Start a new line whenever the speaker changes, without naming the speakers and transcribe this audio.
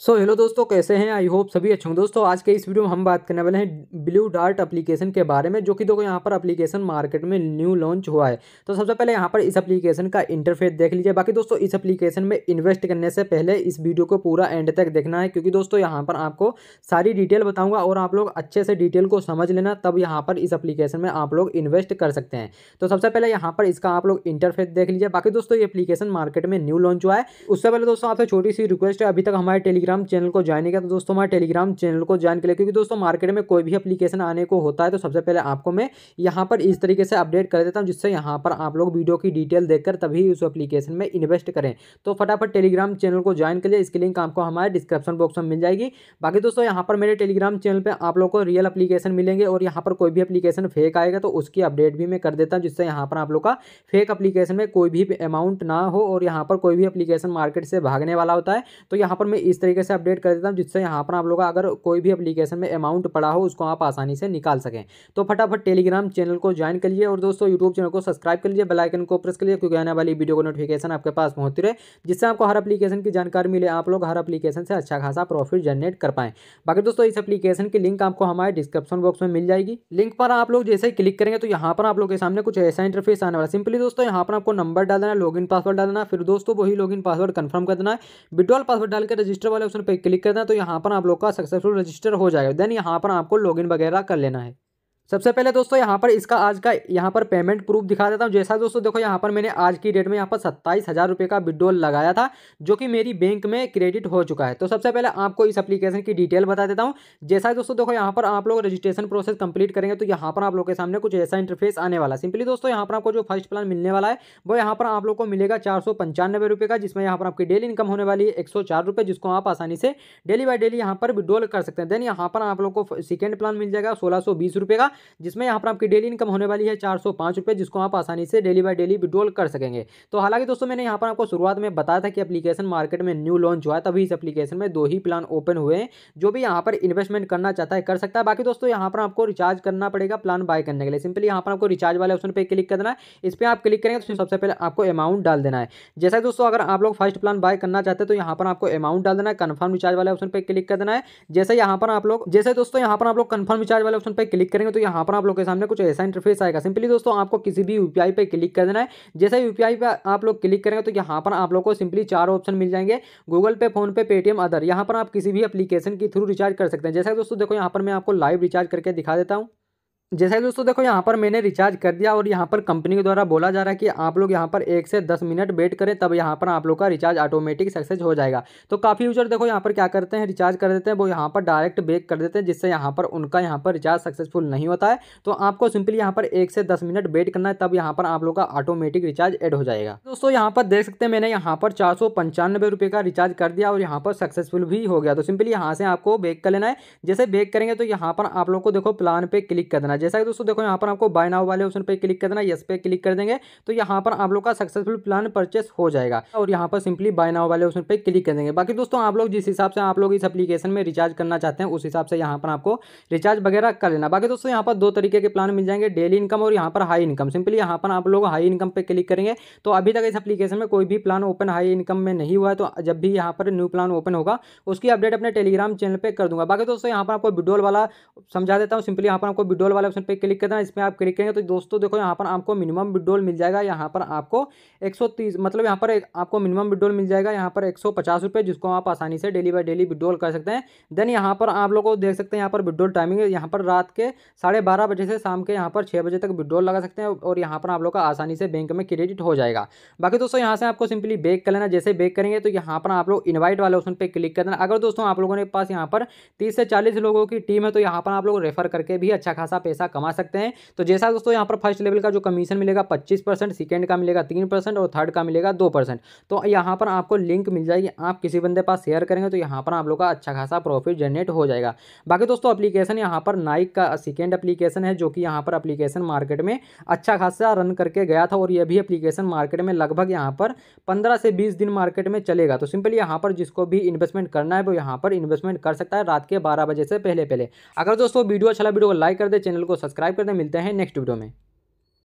सो so, hello दोस्तों कैसे हैं आई होप सभी अच्छे होंगे दोस्तों आज के इस वीडियो में हम बात करने वाले हैं ब्लू डार्ट एप्लीकेशन के बारे में जो कि देखो यहाँ पर एप्लीकेशन मार्केट में न्यू लॉन्च हुआ है तो सबसे पहले यहाँ पर इस एप्लीकेशन का इंटरफेस देख लीजिए बाकी दोस्तों इस एप्लीकेशन में इन्वेस्ट करने से पहले इस वीडियो को पूरा एंड तक देखना है क्योंकि दोस्तों यहाँ पर आपको सारी डिटेल बताऊँगा और आप लोग अच्छे से डिटेल को समझ लेना तब यहाँ पर इस अप्लीकेशन में आप लोग इन्वेस्ट कर सकते हैं तो सबसे पहले यहाँ पर इसका आप लोग इंटरफेस देख लीजिए बाकी दोस्तों ये अप्लीकेशन मार्केट में न्यू लॉन्च हुआ है उससे पहले दोस्तों आपसे छोटी सी रिक्वेस्ट है अभी तक हमारे टेलीग्राम टेलीग्राम चैनल को ज्वाइन किया तो दोस्तों हमारे टेलीग्राम चैनल को ज्वाइन कर लिया क्योंकि दोस्तों मार्केट में कोई भी अपलीकेशन आने को होता है तो सबसे पहले आपको मैं यहाँ पर इस तरीके से अपडेट कर देता हूँ जिससे यहाँ पर आप लोग वीडियो की डिटेल देखकर तभी उस अपलीकेशन में इन्वेस्ट करें तो फटाफट टेलीग्राम चैनल को ज्वाइन कर लिया इसकी लिंक आपको हमारे डिस्क्रिप्शन बॉक्स में मिल जाएगी बाकी दोस्तों यहाँ पर मेरे टेलीग्राम चैनल पर आप लोग को रियल अपलीकेशन मिलेंगे और यहाँ पर कोई भी अपलीकेशन फेक आएगा तो उसकी अपडेट भी मैं कर देता हूँ जिससे यहाँ पर आप लोग का फेक अपलीकेशन में कोई भी अमाउंट ना हो और यहाँ पर कोई भी अपलीकेशन मार्केट से भागने वाला होता है तो यहाँ पर मैं इस तरीके तरीके से अपडेट कर देता हूँ जिससे यहाँ पर आप लोग अगर कोई भी अपलीकेशन में अमाउंट पड़ा हो उसको आप आसानी से निकाल सकें तो फटाफट टेलीग्राम चैनल को ज्वाइन कर लिए और दोस्तों यूट्यूब चैनल को सब्सक्राइब कर लिए बेलाइकन को प्रेस कर लिए क्योंकि आने वाली वीडियो को नोटिफिकेशन आपके पास पहुंचती रहे जिससे आपको हर अपलीकेशन की जानकारी मिले आप लोग हर अपलीकेशन से अच्छा खासा प्रॉफिट जनरेट कर पाएँ बाकी दोस्तों इस अपलीकेशन की लिंक आपको हमारे डिस्क्रिप्शन बॉक्स में मिल जाएगी लिंक पर आप लोग जैसे ही क्लिक करेंगे तो यहाँ पर आप लोग के सामने कुछ ऐसा इंटरफेस आने वाला सिंपली दोस्तों यहाँ पर आपको नंबर डालना देना लॉगिन पासवर्ड डालना फिर दोस्तों वही लॉगिन पासवर्ड कन्फर्म कर देना है विड्रॉल पासवर्ड डालकर रजिस्टर वाले ऑप्शन पर क्लिक करना हैं तो यहाँ पर आप लोग का सक्सेसफुल रजिस्टर हो जाएगा देन यहाँ पर आपको लॉगिन वगैरह कर लेना है सबसे पहले दोस्तों यहाँ पर इसका आज का यहाँ पर पेमेंट प्रूफ दिखा देता हूँ जैसा दोस्तों देखो यहाँ पर मैंने आज की डेट में यहाँ पर सत्ताईस हज़ार रुपये का विड्रॉल लगाया था जो कि मेरी बैंक में क्रेडिट हो चुका है तो सबसे पहले आपको इस एप्लीकेशन की डिटेल बता देता हूँ जैसा दोस्तों देखो यहाँ पर आप लोग रजिस्ट्रेशन प्रोसेस कंप्लीट करेंगे तो यहाँ पर आप लोग के सामने कुछ ऐसा इंटरफेस आने वाला सिंपली दोस्तों यहाँ पर आपको जो फर्स्ट प्लान मिलने वाला है वो यहाँ पर आप लोग को मिलेगा चार सौ रुपये का जिसमें यहाँ पर आपकी डेली इनकम होने वाली है एक सौ चार रुपये जिसको आप आसानी से डेली बाई डेली यहाँ पर विड्रॉल कर सकते हैं देन यहाँ पर आप लोग को सेकेंड प्लान मिल जाएगा सोलह सौ बीस रुपये का जिसमें यहाँ पर आपकी डेली इनकम होने वाली है चार सौ पाँच रुपये जिसको आप आसानी से डेली बाय डेली विड्रॉल कर सकेंगे तो हालांकि दोस्तों मैंने यहाँ पर आपको शुरुआत में बताया था कि एप्लीकेशन मार्केट में न्यू लॉन्च हुआ है तभी इस एप्लीकेशन में दो ही प्लान ओपन हुए हैं जो भी यहाँ पर इन्वेस्टमेंट करना चाहता है कर सकता है बाकी दोस्तों यहाँ पर आपको रिचार्ज करना पड़ेगा प्लान बाय करने के लिए सिंपली यहाँ पर आपको रिचार्ज वाले ऑप्शन पर क्लिक करना है इस पर आप क्लिक करेंगे तो सबसे पहले आपको अमाउंट डाल देना है जैसा दोस्तों अगर आप लोग फर्स्ट प्लान बाय करना चाहते हैं तो यहाँ पर आपको अमाउंट डाल देना है कन्फर्म रिचार्ज वाले ऑप्शन पर क्लिक कर देना है जैसे यहाँ पर आप लोग जैसे दोस्तों यहाँ पर आप लोग कन्फर्म रिचार्ज वाले ऑप्शन पर क्लिक करेंगे तो यहाँ पर आप लोग के सामने कुछ ऐसा इंटरफेस आएगा सिंपली दोस्तों आपको किसी भी यू पे क्लिक कर देना है जैसे यूपीआई पे आप लोग क्लिक करेंगे तो यहाँ पर आप लोग को सिंपली चार ऑप्शन मिल जाएंगे गूगल पे फोन पे पेटीएम अदर यहाँ पर आप किसी भी एप्लीकेशन के थ्रू रिचार्ज कर सकते हैं जैसा दोस्तों देखो यहाँ पर मैं आपको लाइव रिचार्ज करके दिखा देता हूँ जैसे कि दोस्तों देखो यहाँ पर मैंने रिचार्ज कर दिया और यहाँ पर कंपनी के द्वारा बोला जा रहा है कि आप लोग यहाँ पर एक से दस मिनट वेट करें तब यहाँ पर आप लोग का रिचार्ज ऑटोमेटिक सक्सेस हो जाएगा तो काफ़ी यूजर देखो यहाँ पर क्या करते हैं रिचार्ज कर देते हैं वो यहाँ पर डायरेक्ट बेक कर देते हैं जिससे यहाँ पर उनका यहाँ पर रिचार्ज सक्सेसफुल नहीं होता है तो आपको सिंपली यहाँ पर एक से दस मिनट वेट करना है तब यहाँ पर आप लोग का ऑटोमेटिक रिचार्ज एड हो जाएगा दोस्तों यहाँ पर देख सकते हैं मैंने यहाँ पर चार सौ का रिचार्ज कर दिया और यहाँ पर सक्सेसफुल भी हो गया तो सिंपली यहाँ से आपको बेक कर लेना है जैसे बेक करेंगे तो यहाँ पर आप लोग को देखो प्लान पर क्लिक करना जैसा कि दोस्तों देखो यहाँ पर आपको बाय नाउ वाले ऑप्शन पर क्लिक कर देना यस पे क्लिक कर देंगे तो यहाँ पर आप लोग का सक्सेसफुल प्लान परचेस हो जाएगा और यहाँ पर सिंपली बाय नाउ वाले ऑप्शन पर क्लिक कर देंगे बाकी दोस्तों आप लोग जिस हिसाब से आप लोग इस अपलीकेशन में रिचार्ज करना चाहते हैं उस हिसाब से यहाँ पर आपको रिचार्ज वगैरह कर लेना बाकी दोस्तों यहाँ पर दो तरीके के प्लान मिल जाएंगे डेली इनकम और यहाँ पर हाई इनकम सिंपली यहाँ पर आप लोग हाई इनकम पर क्लिक करेंगे तो अभी तक इस अपलीकेशन में कोई भी प्लान ओपन हाई इनकम में नहीं हुआ है तो जब भी यहाँ पर न्यू प्लान ओपन होगा उसकी अपडेट अपने टेलीग्राम चैनल पर कर दूंगा बाकी दोस्तों यहाँ पर आपको विड्रोल वाला समझा देता हूँ सिंपली यहाँ पर आपको विड्रोल वाला वाले ऑप्शन पर क्लिक करना इसमें आप क्लिक करेंगे तो दोस्तों देखो यहाँ पर आपको मिनिमम विड्रोल मिल जाएगा यहाँ पर आपको एक मतलब यहाँ पर आपको मिनिमम विड्रोल मिल जाएगा यहाँ पर एक जिसको आप आसानी से डेली बाई डेली विड्रोल कर सकते हैं देन यहाँ पर आप लोग को देख सकते हैं यहाँ पर विड्रोल टाइमिंग यहाँ पर रात के साढ़े बारह बजे से शाम के यहाँ पर छः बजे तक विड्रोल लगा सकते हैं और यहाँ पर आप लोग का आसानी से बैंक में क्रेडिट हो जाएगा बाकी दोस्तों यहाँ से आपको सिंपली बेक कर लेना जैसे बेक करेंगे तो यहाँ पर आप लोग इन्वाइट वाले ऑप्शन पर क्लिक कर देना अगर दोस्तों आप लोगों के पास यहाँ पर तीस से चालीस लोगों की टीम है तो यहाँ पर आप लोग रेफर करके भी अच्छा खासा पैसा पैसा कमा सकते हैं तो जैसा दोस्तों यहाँ पर फर्स्ट लेवल का जो कमीशन मिलेगा पच्चीस परसेंट सेकेंड का मिलेगा तीन परसेंट और थर्ड का मिलेगा दो परसेंट तो यहाँ पर आपको लिंक मिल जाएगी आप किसी बंदे पास शेयर करेंगे तो यहाँ पर आप लोग का अच्छा खासा प्रॉफिट जनरेट हो जाएगा बाकी दोस्तों अप्लीकेशन यहाँ पर नाइक का सेकेंड अप्लीकेशन है जो कि यहाँ पर अप्लीकेशन मार्केट में अच्छा खासा रन करके गया था और यह भी अप्लीकेशन मार्केट में लगभग यहाँ पर पंद्रह से बीस दिन मार्केट में चलेगा तो सिंपली यहाँ पर जिसको भी इन्वेस्टमेंट करना है वो यहाँ पर इन्वेस्टमेंट कर सकता है रात के बारह बजे से पहले पहले अगर दोस्तों वीडियो अच्छा लगा वीडियो को लाइक कर दे चैनल को सब्सक्राइब कर दें मिलते हैं नेक्स्ट वीडियो में